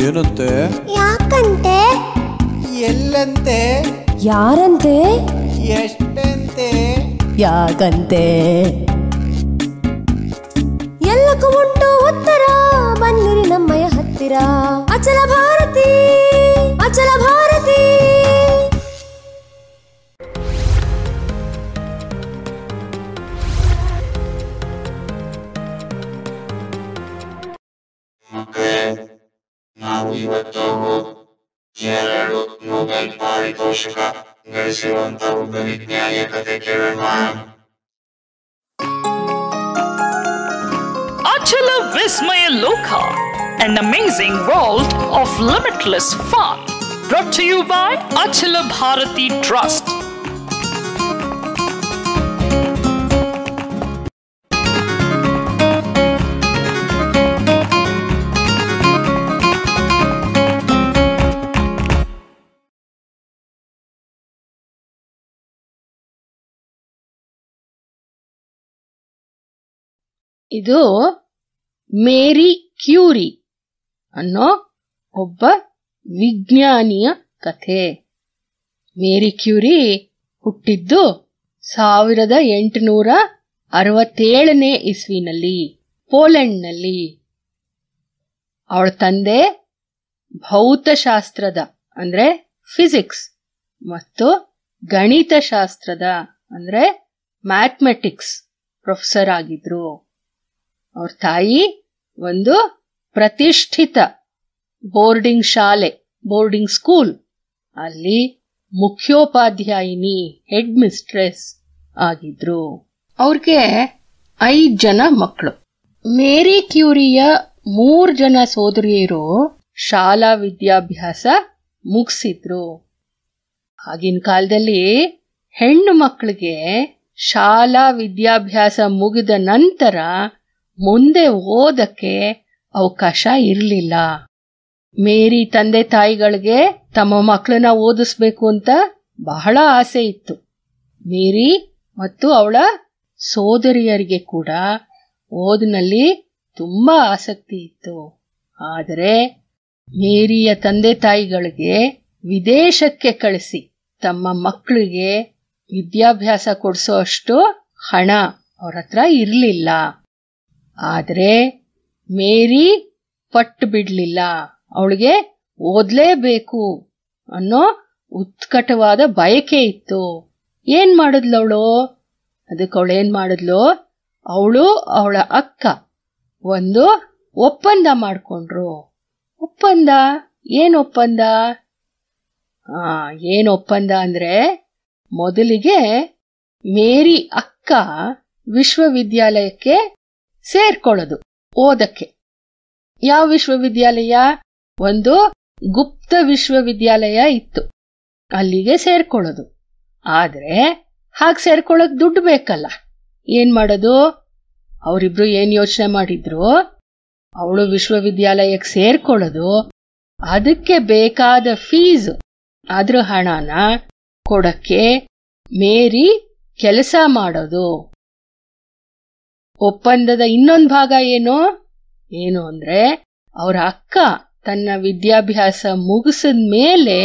ಏನಂತೆ ಯಾಕಂತೆ ಎಲ್ಲಂತೆ ಯಾರಂತೆ ಎಷ್ಟಂತೆ ಯಾಕಂತೆ ಎಲ್ಲಕ್ಕೂ ಉಂಟು ಉತ್ತರ ಬನ್ನಿರಿ ನಮ್ಮಯ ಹತ್ತಿರ ಅಚಲ ಭಾರತಿ ಅಚಲ ಭಾರತಿ Achala ಎರಡು Loka, An amazing world of limitless fun. Brought to you by Achala Bharati Trust. ಇದು ಮೇರಿ ಕ್ಯೂರಿ ಅನ್ನೋ ಒಬ್ಬ ವಿಜ್ಞಾನಿಯ ಕಥೆ ಮೇರಿ ಕ್ಯೂರಿ ಹುಟ್ಟಿದ್ದು ಸಾವಿರದ ಎಂಟುನೂರ ಅರವತ್ತೇಳನೇ ಇಸ್ವಿನಲ್ಲಿ ಪೋಲೆಂಡ್ನಲ್ಲಿ ಅವಳ ತಂದೆ ಭೌತಶಾಸ್ತ್ರದ ಅಂದರೆ ಫಿಸಿಕ್ಸ್ ಮತ್ತು ಗಣಿತಶಾಸ್ತ್ರದ ಅಂದರೆ ಮ್ಯಾಥಮೆಟಿಕ್ಸ್ ಪ್ರೊಫೆಸರ್ ಆಗಿದ್ರು ಅವ್ರ ತಾಯಿ ಒಂದು ಪ್ರತಿಷ್ಠಿತ ಬೋರ್ಡಿಂಗ್ ಶಾಲೆ ಬೋರ್ಡಿಂಗ್ ಸ್ಕೂಲ್ ಅಲ್ಲಿ ಮುಖ್ಯೋಪಾಧ್ಯಾಯಿನಿ ಹೆಡ್ ಮಿಸ್ಟ್ರೆಸ್ ಆಗಿದ್ರು ಅವ್ರಿಗೆ ಐದ್ ಜನ ಮಕ್ಕಳು ಮೇರಿ ಕ್ಯೂರಿಯ ಮೂರ್ ಜನ ಸೋದರಿಯರು ಶಾಲಾ ವಿದ್ಯಾಭ್ಯಾಸ ಮುಗಿಸಿದ್ರು ಆಗಿನ ಕಾಲದಲ್ಲಿ ಹೆಣ್ಣು ಮಕ್ಕಳಿಗೆ ಶಾಲಾ ವಿದ್ಯಾಭ್ಯಾಸ ಮುಗಿದ ನಂತರ ಮುಂದೆ ಓದಕ್ಕೆ ಅವಕಾಶ ಇರಲಿಲ್ಲ ಮೇರಿ ತಂದೆ ತಾಯಿಗಳಿಗೆ ತಮ್ಮ ಮಕ್ಕಳನ್ನ ಓದಿಸ್ಬೇಕು ಅಂತ ಬಹಳ ಆಸೆ ಇತ್ತು ಮೇರಿ ಮತ್ತು ಅವಳ ಸೋದರಿಯರಿಗೆ ಕೂಡ ಓದಿನಲ್ಲಿ ತುಂಬಾ ಆಸಕ್ತಿ ಇತ್ತು ಆದರೆ ಮೇರಿಯ ತಂದೆ ತಾಯಿಗಳಿಗೆ ವಿದೇಶಕ್ಕೆ ಕಳಿಸಿ ತಮ್ಮ ಮಕ್ಕಳಿಗೆ ವಿದ್ಯಾಭ್ಯಾಸ ಕೊಡಿಸೋ ಹಣ ಅವರ ಹತ್ರ ಇರಲಿಲ್ಲ ಆದರೆ ಮೇರಿ ಪಟ್ಟು ಬಿಡಲಿಲ್ಲ ಅವಳಿಗೆ ಓದಲೇಬೇಕು ಅನ್ನೋ ಉತ್ಕಟವಾದ ಬಯಕೆ ಇತ್ತು ಏನು ಮಾಡಿದ್ಲು ಅವಳು ಅದಕ್ಕೆ ಅವಳೇನು ಮಾಡಿದ್ಲು ಅವಳು ಅವಳ ಅಕ್ಕ ಒಂದು ಒಪ್ಪಂದ ಮಾಡಿಕೊಂಡ್ರು ಒಪ್ಪಂದ ಏನು ಒಪ್ಪಂದ ಏನು ಒಪ್ಪಂದ ಅಂದರೆ ಮೊದಲಿಗೆ ಮೇರಿ ಅಕ್ಕ ವಿಶ್ವವಿದ್ಯಾಲಯಕ್ಕೆ ಸೇರ್ಕೊಳ್ಳೋದು ಓದಕ್ಕೆ ಯಾವ ವಿಶ್ವವಿದ್ಯಾಲಯ ಒಂದು ಗುಪ್ತ ವಿಶ್ವವಿದ್ಯಾಲಯ ಇತ್ತು ಅಲ್ಲಿಗೆ ಸೇರ್ಕೊಳ್ಳೋದು ಆದ್ರೆ ಹಾಗೆ ಸೇರ್ಕೊಳ್ಳೋಕೆ ದುಡ್ಡು ಬೇಕಲ್ಲ ಏನ್ ಮಾಡೋದು ಅವರಿಬ್ರು ಏನ್ ಯೋಚನೆ ಮಾಡಿದ್ರು ಅವಳು ವಿಶ್ವವಿದ್ಯಾಲಯಕ್ಕೆ ಸೇರ್ಕೊಳ್ಳೋದು ಅದಕ್ಕೆ ಬೇಕಾದ ಫೀಸ್ ಅದ್ರ ಹಣನ ಕೊಡಕ್ಕೆ ಮೇರಿ ಕೆಲಸ ಮಾಡೋದು ಒಪ್ಪಂದದ ಇನ್ನೊಂದು ಭಾಗ ಏನು ಏನು ಅಂದ್ರೆ ಅವರ ಅಕ್ಕ ತನ್ನ ವಿದ್ಯಾಭ್ಯಾಸ ಮುಗಿಸಿದ ಮೇಲೆ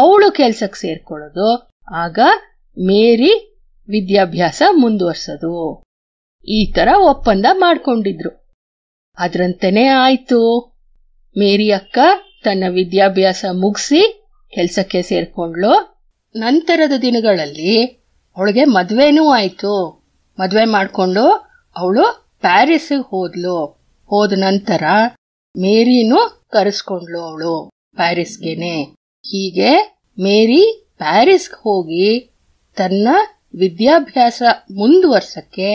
ಅವಳು ಕೆಲ್ಸಕ್ಕೆ ಸೇರ್ಕೊಳ್ಳೋದು ಆಗ ಮೇರಿ ವಿದ್ಯಾಭ್ಯಾಸ ಮುಂದುವರ್ಸೋದು ಈ ತರ ಒಪ್ಪಂದ ಮಾಡ್ಕೊಂಡಿದ್ರು ಅದರಂತೆನೇ ಆಯ್ತು ಮೇರಿ ಅಕ್ಕ ತನ್ನ ವಿದ್ಯಾಭ್ಯಾಸ ಮುಗಿಸಿ ಕೆಲಸಕ್ಕೆ ಸೇರ್ಕೊಂಡ್ಲು ನಂತರದ ದಿನಗಳಲ್ಲಿ ಅವಳಿಗೆ ಮದ್ವೆನೂ ಆಯಿತು ಮದುವೆ ಮಾಡಿಕೊಂಡು ಅವಳು ಪ್ಯಾರಿಸ್ಗೆ ಹೋದ್ಲು ಹೋದ ನಂತರ ಮೇರಿನು ಕರೆಸ್ಕೊಂಡ್ಲು ಅವಳು ಪ್ಯಾರಿಸ್ಗೆನೆ ಹೀಗೆ ಮೇರಿ ಪ್ಯಾರಿಸ್ಗೆ ಹೋಗಿ ತನ್ನ ವಿದ್ಯಾಭ್ಯಾಸ ಮುಂದುವರ್ಸಕ್ಕೆ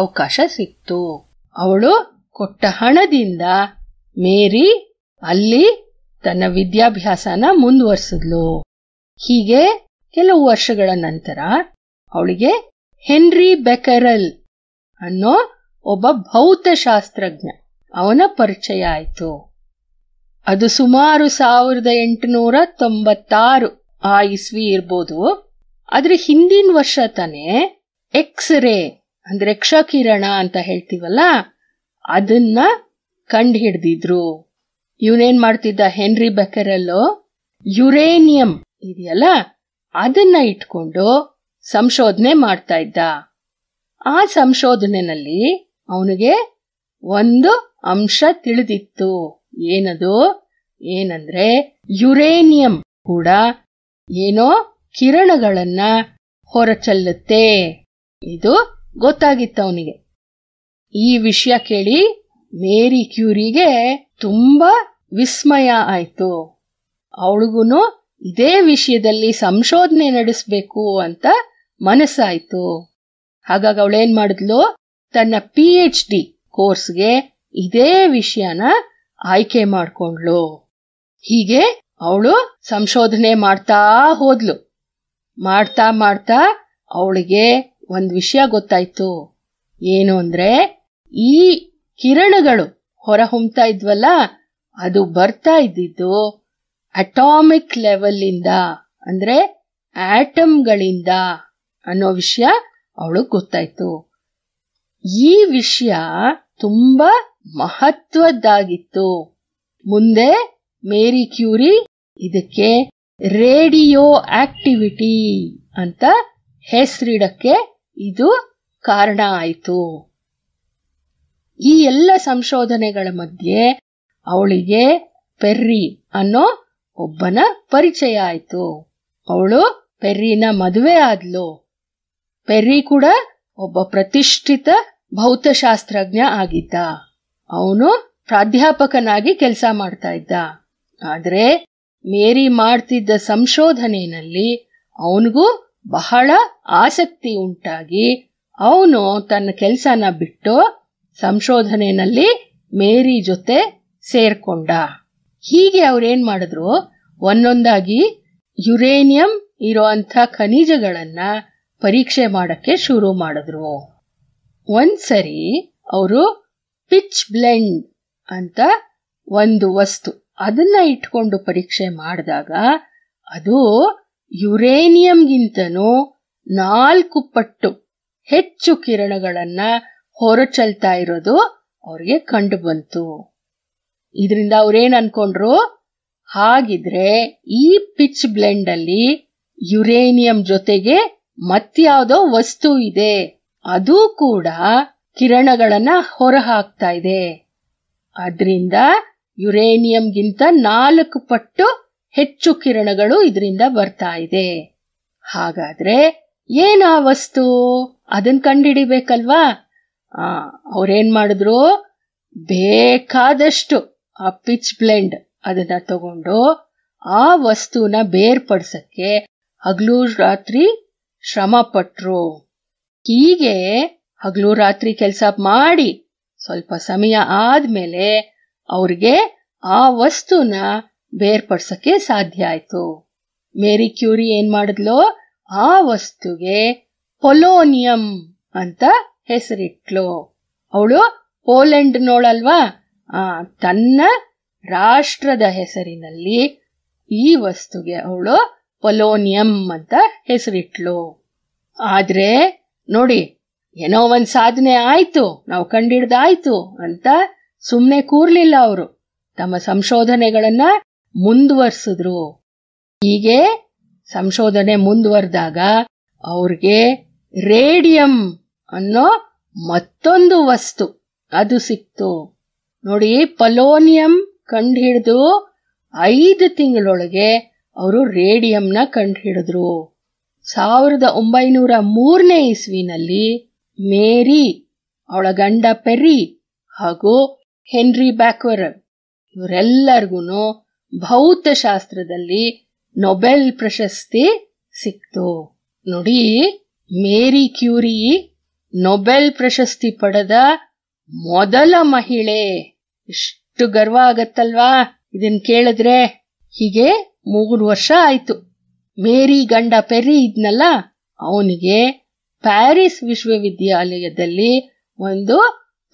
ಅವಕಾಶ ಸಿಕ್ತು ಅವಳು ಕೊಟ್ಟ ಹಣದಿಂದ ಮೇರಿ ಅಲ್ಲಿ ತನ್ನ ವಿದ್ಯಾಭ್ಯಾಸನ ಮುಂದುವರ್ಸಿದ್ಲು ಹೀಗೆ ಕೆಲವು ವರ್ಷಗಳ ನಂತರ ಅವಳಿಗೆ ಹೆನ್ರಿ ಬೆಕರಲ್ ಅನ್ನೋ ಒಬ್ಬ ಭೌತಶಾಸ್ತ್ರಜ್ಞ ಅವನ ಪರಿಚಯ ಆಯಿತು ಅದು ಸುಮಾರು ಸಾವಿರದ ಎಂಟುನೂರ ತೊಂಬತ್ತಾರು ಆ ಇಸ್ವಿ ಇರ್ಬೋದು ಅದ್ರ ಹಿಂದಿನ ವರ್ಷ ತಾನೇ ಎಕ್ಸ್ ರೇ ಅಂದ್ರೆ ಕ್ಷಕಿರಣ ಅಂತ ಹೇಳ್ತೀವಲ್ಲ ಅದನ್ನ ಕಂಡು ಹಿಡ್ದಿದ್ರು ಇವನೇನ್ ಮಾಡ್ತಿದ್ದ ಹೆನ್ರಿ ಬೆಕರಲ್ಲೋ ಯುರೇನಿಯಂ ಇದೆಯಲ್ಲ ಅದನ್ನ ಇಟ್ಕೊಂಡು ಸಂಶೋಧನೆ ಮಾಡ್ತಾ ಇದ್ದ ಆ ಸಂಶೋಧನೆಯಲ್ಲಿ ಅವನಿಗೆ ಒಂದು ಅಂಶ ತಿಳಿದಿತ್ತು ಏನದು ಏನಂದ್ರೆ ಯುರೇನಿಯಂ ಕೂಡ ಏನೋ ಕಿರಣಗಳನ್ನ ಹೊರಚಲ್ಲುತ್ತೆ ಇದು ಗೊತ್ತಾಗಿತ್ತು ಅವನಿಗೆ ಈ ವಿಷಯ ಕೇಳಿ ಮೇರಿ ಕ್ಯೂರಿಗೆ ತುಂಬಾ ವಿಸ್ಮಯ ಆಯ್ತು ಅವಳಿಗೂ ಇದೇ ವಿಷಯದಲ್ಲಿ ಸಂಶೋಧನೆ ನಡೆಸಬೇಕು ಅಂತ ಮನಸ್ಸಾಯ್ತು ಹಾಗಾಗಿ ಅವಳೇನ್ ಮಾಡಿದ್ಲು ತನ್ನ ಪಿ ಎಚ್ ಡಿ ಕೋರ್ಸ್ಗೆ ಇದೇ ವಿಷಯನ ಆಯ್ಕೆ ಮಾಡ್ಕೊಂಡ್ಲು ಹೀಗೆ ಅವಳು ಸಂಶೋಧನೆ ಮಾಡ್ತಾ ಹೋದ್ಲು ಮಾಡ್ತಾ ಮಾಡ್ತಾ ಅವಳಿಗೆ ಒಂದು ವಿಷಯ ಗೊತ್ತಾಯ್ತು ಏನು ಅಂದ್ರೆ ಈ ಕಿರಣಗಳು ಹೊರಹೊಮ್ತಾ ಇದ್ವಲ್ಲ ಅದು ಬರ್ತಾ ಇದ್ದಿದ್ದು ಅಟಾಮಿಕ್ ಲೆವೆಲ್ ಇಂದ ಅಂದ್ರೆ ಆಟಮ್ಗಳಿಂದ ಅನ್ನೋ ವಿಷಯ ಅವಳಗ್ ಗೊತ್ತಾಯ್ತು ಈ ವಿಷಯ ತುಂಬಾ ಮಹತ್ವದ್ದಾಗಿತ್ತು ಮುಂದೆ ಮೇರಿ ಕ್ಯೂರಿ ಇದಕ್ಕೆ ರೇಡಿಯೋ ಆಕ್ಟಿವಿಟಿ ಅಂತ ಹೆಸರಿಡಕ್ಕೆ ಇದು ಕಾರಣ ಆಯಿತು ಈ ಎಲ್ಲ ಸಂಶೋಧನೆಗಳ ಮಧ್ಯೆ ಅವಳಿಗೆ ಪೆರ್ರಿ ಅನ್ನೋ ಒಬ್ಬನ ಪರಿಚಯ ಆಯಿತು ಅವಳು ಪೆರ್ರಿನ ಮದುವೆ ಆದ್ಲು ಪೆರ್ರಿ ಕೂಡ ಒಬ್ಬ ಪ್ರತಿಷ್ಠಿತ ಭೌತಶಾಸ್ತ್ರಜ್ಞ ಆಗಿದ್ದ ಅವನು ಪ್ರಾಧ್ಯಾಪಕನಾಗಿ ಕೆಲಸ ಮಾಡ್ತಾ ಇದ್ದ ಆದರೆ ಮೇರಿ ಮಾಡ್ತಿದ್ದ ಸಂಶೋಧನೆಯಲ್ಲಿ ಅವನಿಗೂ ಬಹಳ ಆಸಕ್ತಿ ಉಂಟಾಗಿ ಅವನು ತನ್ನ ಕೆಲಸನ ಬಿಟ್ಟು ಸಂಶೋಧನೆಯಲ್ಲಿ ಮೇರಿ ಜೊತೆ ಸೇರ್ಕೊಂಡ ಹೀಗೆ ಅವ್ರೇನ್ ಮಾಡಿದ್ರು ಒಂದೊಂದಾಗಿ ಯುರೇನಿಯಂ ಇರೋ ಅಂಥ ಖನಿಜಗಳನ್ನ ಪರೀಕ್ಷೆ ಮಾಡೋಕ್ಕೆ ಶುರು ಮಾಡಿದ್ರು ಒಂದ್ಸರಿ ಅವರು ಪಿಚ್ ಬ್ಲೆಂಡ್ ಅಂತ ಒಂದು ವಸ್ತು ಅದನ್ನ ಇಟ್ಕೊಂಡು ಪರೀಕ್ಷೆ ಮಾಡಿದಾಗ ಅದು ಯುರೇನಿಯಂಗಿಂತನೂ ನಾಲ್ಕು ಪಟ್ಟು ಹೆಚ್ಚು ಕಿರಣಗಳನ್ನ ಹೊರಚಲ್ತಾ ಇರೋದು ಅವ್ರಿಗೆ ಕಂಡು ಬಂತು ಇದರಿಂದ ಅವ್ರೇನ್ ಅನ್ಕೊಂಡ್ರು ಹಾಗಿದ್ರೆ ಈ ಪಿಚ್ ಬ್ಲೆಂಡ್ ಅಲ್ಲಿ ಯುರೇನಿಯಂ ಜೊತೆಗೆ ಮತ್ಯಾವುದೋ ವಸ್ತು ಇದೆ ಅದು ಕೂಡ ಕಿರಣಗಳನ್ನ ಹೊರಹಾಕ್ತಾ ಇದೆ ಯುರೇನಿಯಂ ಗಿಂತ ನಾಲ್ಕು ಪಟ್ಟು ಹೆಚ್ಚು ಕಿರಣಗಳು ಇದರಿಂದ ಬರ್ತಾ ಇದೆ ಹಾಗಾದ್ರೆ ಏನಾ ವಸ್ತು ಅದನ್ ಕಂಡಿಡಿಬೇಕಲ್ವಾ ಅವ್ರೇನ್ ಮಾಡಿದ್ರು ಬೇಕಾದಷ್ಟು ಆ ಪಿಚ್ ಬ್ಲೆಂಡ್ ಅದನ್ನ ತಗೊಂಡು ಆ ವಸ್ತುನ ಬೇರ್ಪಡಿಸಕ್ಕೆ ಹಗಲು ರಾತ್ರಿ ಶ್ರಮ ಪಟ್ರು ಹೀಗೆ ಹಗಲು ರಾತ್ರಿ ಕೆಲಸ ಮಾಡಿ ಸ್ವಲ್ಪ ಸಮಯ ಆದ್ಮೇಲೆ ಅವ್ರಿಗೆ ಆ ವಸ್ತುನ ಬೇರ್ಪಡ್ಸಕ್ಕೆ ಸಾಧ್ಯ ಆಯ್ತು ಮೇರಿ ಕ್ಯೂರಿ ಏನ್ ಮಾಡಿದ್ಲೋ ಆ ವಸ್ತುಗೆ ಪೊಲೋನಿಯಂ ಅಂತ ಹೆಸರಿಟ್ಲು ಅವಳು ನೋಳಲ್ವಾ ಆ ತನ್ನ ರಾಷ್ಟ್ರದ ಹೆಸರಿನಲ್ಲಿ ಈ ವಸ್ತುಗೆ ಅವಳು ಪೊಲೋನಿಯಂ ಅಂತ ಹೆಸರಿಟ್ಲು ಆದ್ರೆ ನೋಡಿ ಏನೋ ಒಂದು ಸಾಧನೆ ಆಯ್ತು ನಾವು ಕಂಡಿಡ್ದಾಯ್ತು ಅಂತ ಸುಮ್ಮನೆ ಕೂರ್ಲಿಲ್ಲ ಅವರು ತಮ್ಮ ಸಂಶೋಧನೆಗಳನ್ನ ಮುಂದುವರ್ಸಿದ್ರು ಹೀಗೆ ಸಂಶೋಧನೆ ಮುಂದುವರೆದಾಗ ಅವ್ರಿಗೆ ರೇಡಿಯಂ ಅನ್ನೋ ಮತ್ತೊಂದು ವಸ್ತು ಅದು ಸಿಕ್ತು ನೋಡಿ ಪಲೋನಿಯಂ ಕಂಡುಹಿಡಿದು ಐದು ತಿಂಗಳೊಳಗೆ ಅವರು ರೇಡಿಯಂನ ಕಂಡುಹಿಡಿದ್ರು ಸಾವಿರದ ಒಂಬೈನೂರ ಮೂರನೇ ಇಸ್ವಿನಲ್ಲಿ ಮೇರಿ ಅವಳ ಗಂಡ ಪೆರಿ ಹಾಗೂ ಹೆನ್ರಿ ಬ್ಯಾಕ್ವರ್ ಇವರೆಲ್ಲರಿಗೂ ಭೌತಶಾಸ್ತ್ರದಲ್ಲಿ ನೊಬೆಲ್ ಪ್ರಶಸ್ತಿ ಸಿಕ್ತು ನೋಡಿ ಮೇರಿ ಕ್ಯೂರಿ ನೊಬೆಲ್ ಪ್ರಶಸ್ತಿ ಪಡೆದ ಮೊದಲ ಮಹಿಳೆ ಇಷ್ಟು ಗರ್ವ ಆಗತ್ತಲ್ವಾ ಇದನ್ ಕೇಳಿದ್ರೆ ಹೀಗೆ ಮೂರು ವರ್ಷ ಆಯ್ತು ಮೇರಿ ಗಂಡ ಪೆರಿ ಇದ್ನಲ್ಲ ಅವನಿಗೆ ಪ್ಯಾರಿಸ್ ವಿಶ್ವವಿದ್ಯಾಲಯದಲ್ಲಿ ಒಂದು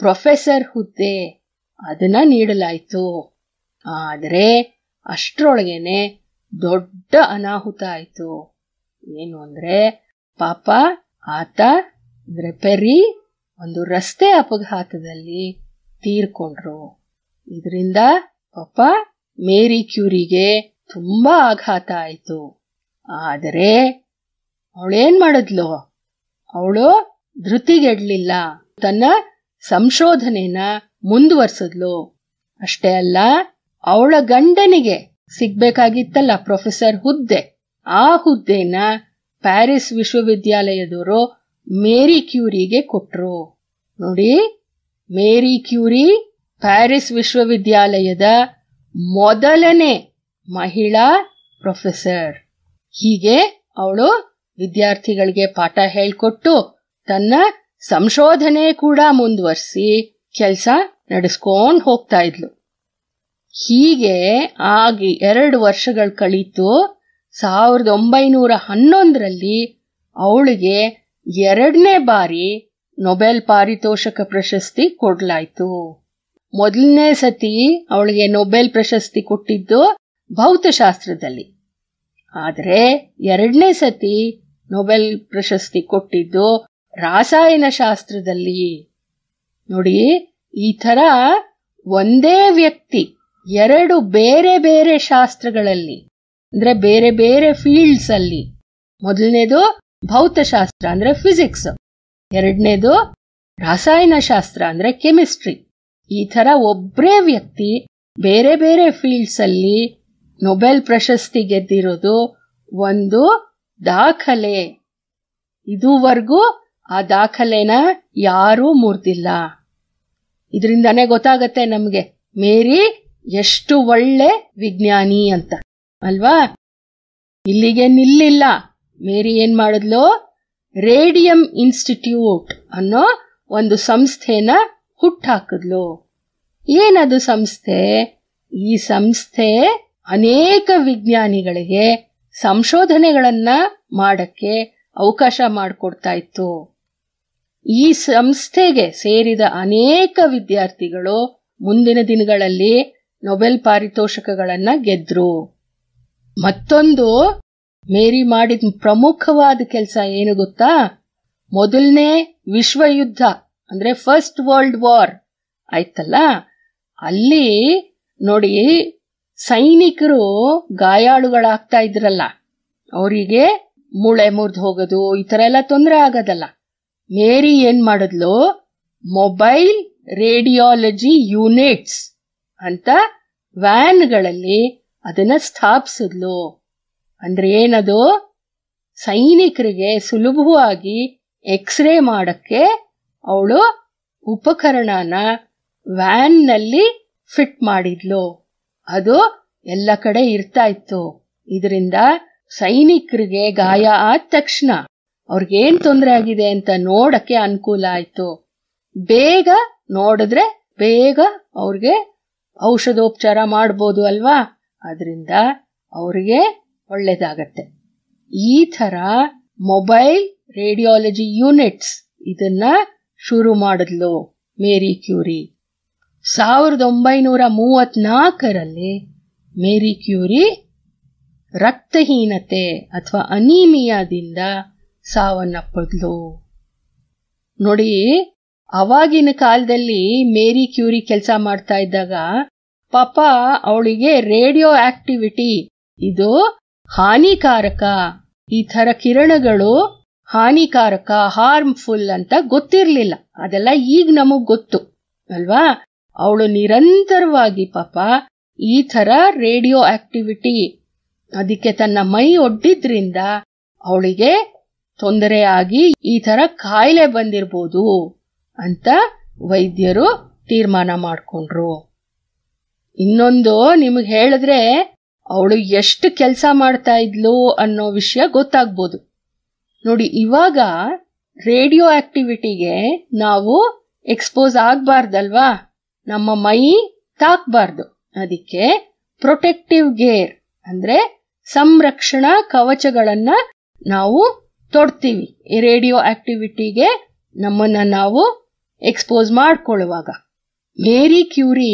ಪ್ರೊಫೆಸರ್ ಹುದ್ದೆ ಅದನ್ನ ನೀಡಲಾಯಿತು ಆದರೆ ಅಷ್ಟರೊಳಗೇನೆ ದೊಡ್ಡ ಅನಾಹುತ ಆಯಿತು ಏನು ಅಂದ್ರೆ ಪಾಪ ಆತ ಅಂದ್ರೆ ಪೆರಿ ಒಂದು ರಸ್ತೆ ಅಪಘಾತದಲ್ಲಿ ತೀರ್ಕೊಂಡ್ರು ಇದರಿಂದ ಪಾಪ ಮೇರಿ ಕ್ಯೂರಿಗೆ ತುಂಬಾ ಆಘಾತ ಆಯಿತು ಆದರೆ ಅವಳೇನ್ ಮಾಡಿದ್ಲು ಅವಳು ಧೃತಿಗೆಡ್ಲಿಲ್ಲ ತನ್ನ ಸಂಶೋಧನೆನ ಮುಂದುವರ್ಸಿದ್ಲು ಅಷ್ಟೇ ಅಲ್ಲ ಅವಳ ಗಂಡನಿಗೆ ಸಿಗ್ಬೇಕಾಗಿತ್ತಲ್ಲ ಪ್ರೊಫೆಸರ್ ಹುದ್ದೆ ಆ ಹುದ್ದೆನ ಪ್ಯಾರಿಸ್ ವಿಶ್ವವಿದ್ಯಾಲಯದವರು ಮೇರಿ ಕ್ಯೂರಿಗೆ ಕೊಟ್ರು ನೋಡಿ ಮೇರಿ ಕ್ಯೂರಿ ಪ್ಯಾರಿಸ್ ವಿಶ್ವವಿದ್ಯಾಲಯದ ಮೊದಲನೇ ಮಹಿಳಾ ಪ್ರೊಫೆಸರ್ ಹೀಗೆ ಅವಳು ವಿದ್ಯಾರ್ಥಿಗಳಿಗೆ ಪಾಠ ಹೇಳ್ಕೊಟ್ಟು ತನ್ನ ಸಂಶೋಧನೆ ಕೂಡ ಮುಂದುವರಿಸಿ ಕೆಲಸ ನಡೆಸ್ಕೊಂಡು ಹೋಗ್ತಾ ಇದ್ಲು ಹೀಗೆ ಆಗಿ ಎರಡು ವರ್ಷಗಳು ಕಳೀತು ಸಾವಿರದ ಒಂಬೈನೂರ ಹನ್ನೊಂದರಲ್ಲಿ ಅವಳಿಗೆ ಎರಡನೇ ಬಾರಿ ನೊಬೆಲ್ ಪಾರಿತೋಷಕ ಪ್ರಶಸ್ತಿ ಕೊಡಲಾಯಿತು ಮೊದಲನೇ ಸತಿ ಅವಳಿಗೆ ನೊಬೆಲ್ ಪ್ರಶಸ್ತಿ ಕೊಟ್ಟಿದ್ದು ಭೌತಶಾಸ್ತ್ರದಲ್ಲಿ ಆದರೆ ಎರಡನೇ ಸತಿ ನೊಬೆಲ್ ಪ್ರಶಸ್ತಿ ಕೊಟ್ಟಿದ್ದು ರಾಸಾಯನ ಶಾಸ್ತ್ರದಲ್ಲಿ ನೋಡಿ ಈ ಥರ ಒಂದೇ ವ್ಯಕ್ತಿ ಎರಡು ಬೇರೆ ಬೇರೆ ಶಾಸ್ತ್ರಗಳಲ್ಲಿ ಅಂದರೆ ಬೇರೆ ಬೇರೆ ಫೀಲ್ಡ್ಸ್ ಅಲ್ಲಿ ಮೊದಲನೇದು ಭೌತಶಾಸ್ತ್ರ ಅಂದ್ರೆ ಫಿಸಿಕ್ಸ್ ಎರಡನೇದು ಶಾಸ್ತ್ರ ಅಂದ್ರೆ ಕೆಮಿಸ್ಟ್ರಿ ಈ ಥರ ಒಬ್ಬರೇ ವ್ಯಕ್ತಿ ಬೇರೆ ಬೇರೆ ಫೀಲ್ಡ್ಸಲ್ಲಿ ನೊಬೆಲ್ ಪ್ರಶಸ್ತಿ ಗೆದ್ದಿರೋದು ಒಂದು ದಾಖಲೆ ಇದುವರೆಗೂ ಆ ದಾಖಲೆನ ಯಾರೂ ಮುರಿದಿಲ್ಲ ಇದರಿಂದಾನೇ ಗೊತ್ತಾಗತ್ತೆ ನಮಗೆ ಮೇರಿ ಎಷ್ಟು ಒಳ್ಳೆ ವಿಜ್ಞಾನಿ ಅಂತ ಅಲ್ವಾ ಇಲ್ಲಿಗೆ ನಿಲ್ಲಿಲ್ಲ ಮೇರಿ ಏನ್ ಮಾಡಿದ್ಲು ರೇಡಿಯಂ ಇನ್ಸ್ಟಿಟ್ಯೂಟ್ ಅನ್ನೋ ಒಂದು ಸಂಸ್ಥೆನ ಹುಟ್ಟಾಕಿದ್ಲು ಏನದು ಸಂಸ್ಥೆ ಈ ಸಂಸ್ಥೆ ಅನೇಕ ವಿಜ್ಞಾನಿಗಳಿಗೆ ಸಂಶೋಧನೆಗಳನ್ನ ಮಾಡಕ್ಕೆ ಅವಕಾಶ ಮಾಡಿಕೊಡ್ತಾ ಇತ್ತು ಈ ಸಂಸ್ಥೆಗೆ ಸೇರಿದ ಅನೇಕ ವಿದ್ಯಾರ್ಥಿಗಳು ಮುಂದಿನ ದಿನಗಳಲ್ಲಿ ನೊಬೆಲ್ ಪಾರಿತೋಷಕಗಳನ್ನ ಗೆದ್ರು ಮತ್ತೊಂದು ಮೇರಿ ಮಾಡಿದ ಪ್ರಮುಖವಾದ ಕೆಲಸ ಏನು ಗೊತ್ತಾ ಮೊದಲನೇ ವಿಶ್ವಯುದ್ಧ ಅಂದ್ರೆ ಫಸ್ಟ್ ವರ್ಲ್ಡ್ ವಾರ್ ಆಯ್ತಲ್ಲ ಅಲ್ಲಿ ನೋಡಿ ಸೈನಿಕರು ಗಾಯಾಳುಗಳಾಗ್ತಾ ಇದ್ರಲ್ಲ ಅವರಿಗೆ ಮೂಳೆ ಮುರಿದು ಹೋಗೋದು ಈ ಥರ ಎಲ್ಲ ತೊಂದರೆ ಆಗೋದಲ್ಲ ಮೇರಿ ಏನ್ ಮಾಡಿದ್ಲು ಮೊಬೈಲ್ ರೇಡಿಯಾಲಜಿ ಯೂನಿಟ್ಸ್ ಅಂತ ವ್ಯಾನ್ಗಳಲ್ಲಿ ಅದನ್ನ ಸ್ಥಾಪಿಸಿದ್ಲು ಅಂದ್ರೆ ಏನದು ಸೈನಿಕರಿಗೆ ಸುಲಭವಾಗಿ ಎಕ್ಸ್ರೇ ಮಾಡಕ್ಕೆ ಅವಳು ಉಪಕರಣನ ವ್ಯಾನ್ನಲ್ಲಿ ಫಿಟ್ ಮಾಡಿದ್ಲು ಅದು ಎಲ್ಲ ಕಡೆ ಇರ್ತಾ ಇತ್ತು ಇದರಿಂದ ಸೈನಿಕರಿಗೆ ಗಾಯ ಆದ ತಕ್ಷಣ ಅವ್ರಿಗೇನ್ ತೊಂದರೆ ಆಗಿದೆ ಅಂತ ನೋಡಕ್ಕೆ ಅನುಕೂಲ ಆಯ್ತು ಬೇಗ ನೋಡಿದ್ರೆ ಬೇಗ ಅವ್ರಿಗೆ ಔಷಧೋಪಚಾರ ಮಾಡ್ಬೋದು ಅಲ್ವಾ ಅದರಿಂದ ಅವ್ರಿಗೆ ಒಳ್ಳೇದಾಗತ್ತೆ ಈ ಥರ ಮೊಬೈಲ್ ರೇಡಿಯಾಲಜಿ ಯೂನಿಟ್ಸ್ ಇದನ್ನ ಶುರು ಮಾಡಿದ್ಲು ಮೇರಿ ಕ್ಯೂರಿ ಸಾವಿರದ ಒಂಬೈನೂರ ಮೂವತ್ನಾಲ್ಕರಲ್ಲಿ ಮೇರಿ ಕ್ಯೂರಿ ರಕ್ತಹೀನತೆ ಅಥವಾ ಅನೀಮಿಯಾದಿಂದ ಸಾವನ್ನಪ್ಪದ್ಲು ನೋಡಿ ಅವಾಗಿನ ಕಾಲದಲ್ಲಿ ಮೇರಿ ಕ್ಯೂರಿ ಕೆಲಸ ಮಾಡ್ತಾ ಇದ್ದಾಗ ಪಾಪ ಅವಳಿಗೆ ರೇಡಿಯೋ ಆಕ್ಟಿವಿಟಿ ಇದು ಹಾನಿಕಾರಕ ಈ ಥರ ಕಿರಣಗಳು ಹಾನಿಕಾರಕ ಹಾರ್ಮ್ಫುಲ್ ಅಂತ ಗೊತ್ತಿರಲಿಲ್ಲ ಅದೆಲ್ಲ ಈಗ ನಮಗ್ ಗೊತ್ತು ಅಲ್ವಾ ಅವಳು ನಿರಂತರವಾಗಿ ಪಾಪ ಈ ಥರ ರೇಡಿಯೋ ಆಕ್ಟಿವಿಟಿ ಅದಕ್ಕೆ ತನ್ನ ಮೈ ಒಡ್ಡಿದ್ರಿಂದ ಅವಳಿಗೆ ತೊಂದರೆ ಆಗಿ ಈ ಥರ ಕಾಯಿಲೆ ಬಂದಿರ್ಬೋದು ಅಂತ ವೈದ್ಯರು ತೀರ್ಮಾನ ಮಾಡಿಕೊಂಡ್ರು ಇನ್ನೊಂದು ನಿಮಗೆ ಹೇಳಿದ್ರೆ ಅವಳು ಎಷ್ಟು ಕೆಲಸ ಮಾಡ್ತಾ ಇದ್ಲು ಅನ್ನೋ ವಿಷಯ ಗೊತ್ತಾಗ್ಬೋದು ನೋಡಿ ಇವಾಗ ರೇಡಿಯೋ ಆಕ್ಟಿವಿಟಿಗೆ ನಾವು ಎಕ್ಸ್ಪೋಸ್ ಆಗಬಾರ್ದಲ್ವಾ ನಮ್ಮ ಮೈ ತಾಕ್ಬಾರ್ದು ಅದಕ್ಕೆ ಪ್ರೊಟೆಕ್ಟಿವ್ ಗೇರ್ ಅಂದ್ರೆ ಸಂರಕ್ಷಣಾ ಕವಚಗಳನ್ನ ನಾವು ತೊಡ್ತೀವಿ ಈ ರೇಡಿಯೋ ಆಕ್ಟಿವಿಟಿಗೆ ನಮ್ಮನ್ನ ನಾವು ಎಕ್ಸ್ಪೋಸ್ ಮಾಡ್ಕೊಳ್ಳುವಾಗ ಮೇರಿ ಕ್ಯೂರಿ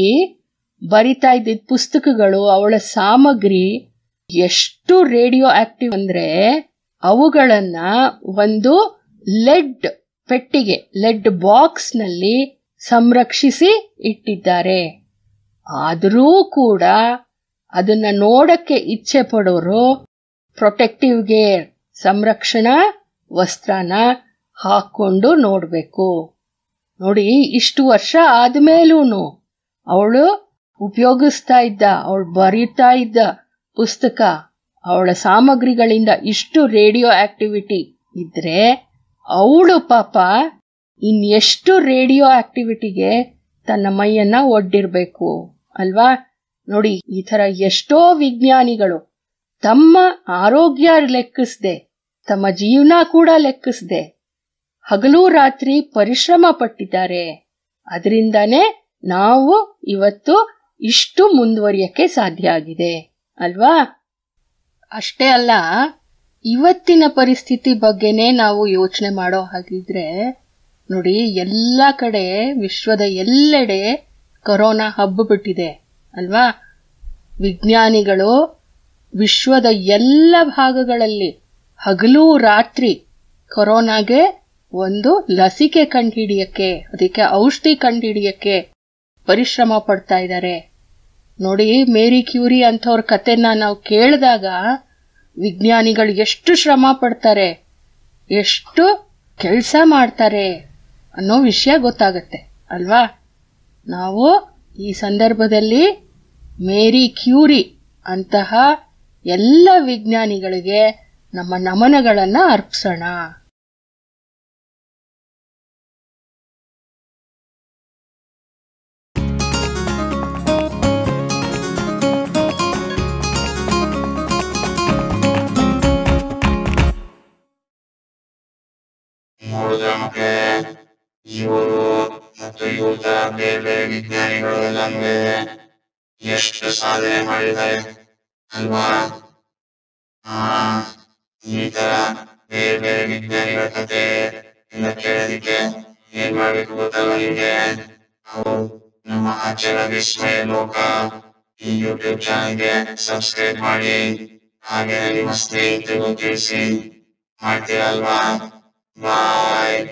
ಬರಿತಾ ಇದ್ದಿದ್ದ ಪುಸ್ತಕಗಳು ಅವಳ ಸಾಮಗ್ರಿ ಎಷ್ಟು ರೇಡಿಯೋ ಆಕ್ಟಿವ್ ಅಂದ್ರೆ ಅವುಗಳನ್ನ ಒಂದು ಲೆಡ್ ಪೆಟ್ಟಿಗೆ ಲೆಡ್ ಬಾಕ್ಸ್ ನಲ್ಲಿ ಸಂರಕ್ಷಿಸಿ ಇಟ್ಟಿದ್ದಾರೆ ಆದರೂ ಕೂಡ ಅದನ್ನು ನೋಡಕ್ಕೆ ಇಚ್ಛೆ ಪಡೋರು ಪ್ರೊಟೆಕ್ಟಿವ್ ಗೇರ್ ಸಂರಕ್ಷಣಾ ವಸ್ತ್ರನ ಹಾಕ್ಕೊಂಡು ನೋಡಬೇಕು ನೋಡಿ ಇಷ್ಟು ವರ್ಷ ಆದಮೇಲೂ ಅವಳು ಉಪಯೋಗಿಸ್ತಾ ಇದ್ದ ಅವಳು ಬರೀತಾ ಇದ್ದ ಪುಸ್ತಕ ಅವಳ ಸಾಮಗ್ರಿಗಳಿಂದ ಇಷ್ಟು ರೇಡಿಯೋ ಆಕ್ಟಿವಿಟಿ ಇದ್ದರೆ ಅವಳು ಪಾಪ ಇನ್ನೆಷ್ಟು ರೇಡಿಯೋ ಆಕ್ಟಿವಿಟಿಗೆ ತನ್ನ ಮೈಯನ್ನ ಒಡ್ಡಿರಬೇಕು ಅಲ್ವಾ ನೋಡಿ ಈ ಥರ ಎಷ್ಟೋ ವಿಜ್ಞಾನಿಗಳು ತಮ್ಮ ಆರೋಗ್ಯ ಲೆಕ್ಕಿಸದೆ ತಮ್ಮ ಜೀವನ ಕೂಡ ಲೆಕ್ಕಿಸದೆ ಹಗಲು ರಾತ್ರಿ ಪರಿಶ್ರಮ ಪಟ್ಟಿದ್ದಾರೆ ಅದರಿಂದಾನೇ ನಾವು ಇವತ್ತು ಇಷ್ಟು ಮುಂದುವರಿಯಕ್ಕೆ ಸಾಧ್ಯ ಆಗಿದೆ ಅಲ್ವಾ ಅಷ್ಟೇ ಅಲ್ಲ ಇವತ್ತಿನ ಪರಿಸ್ಥಿತಿ ಬಗ್ಗೆನೆ ನಾವು ಯೋಚನೆ ಮಾಡೋ ಹಾಗಿದ್ರೆ ನೋಡಿ ಎಲ್ಲ ಕಡೆ ವಿಶ್ವದ ಎಲ್ಲೆಡೆ ಕೊರೋನಾ ಹಬ್ಬ ಬಿಟ್ಟಿದೆ ಅಲ್ವಾ ವಿಜ್ಞಾನಿಗಳು ವಿಶ್ವದ ಎಲ್ಲ ಭಾಗಗಳಲ್ಲಿ ಹಗಲು ರಾತ್ರಿ ಕೊರೋನಾಗೆ ಒಂದು ಲಸಿಕೆ ಕಂಡುಹಿಡಿಯಕ್ಕೆ ಅದಕ್ಕೆ ಔಷಧಿ ಕಂಡುಹಿಡಿಯಕ್ಕೆ ಪರಿಶ್ರಮ ಪಡ್ತಾ ಇದ್ದಾರೆ ನೋಡಿ ಮೇರಿ ಕ್ಯೂರಿ ಅಂಥವ್ರ ಕಥೆನ ನಾವು ಕೇಳಿದಾಗ ವಿಜ್ಞಾನಿಗಳು ಎಷ್ಟು ಶ್ರಮ ಪಡ್ತಾರೆ ಎಷ್ಟು ಕೆಲಸ ಮಾಡ್ತಾರೆ ಅನ್ನೋ ವಿಷಯ ಗೊತ್ತಾಗತ್ತೆ ಅಲ್ವಾ ನಾವು ಈ ಸಂದರ್ಭದಲ್ಲಿ ಮೇರಿ ಕ್ಯೂರಿ ಅಂತಹ ಎಲ್ಲ ವಿಜ್ಞಾನಿಗಳಿಗೆ ನಮ್ಮ ನಮನಗಳನ್ನು ಅರ್ಪಿಸೋಣ Złotego wybitnego rozegnę, jeszcze sale marne, dwa, a, nita, wybitnego tate, na kierunkę, nie ma wykłotała nie, o, na machaczera wyszmy moka, i YouTube channel, subscribe ಮಾಡಿ, ಹಾಗೆ ನಿಮ್ಮ ಸ್ನೇಹಿತರಿಗೂ ತಿಳಿಸಿ, ಮಾಡ್ತೀರಲ್ವಾ, ಬಾಯ್.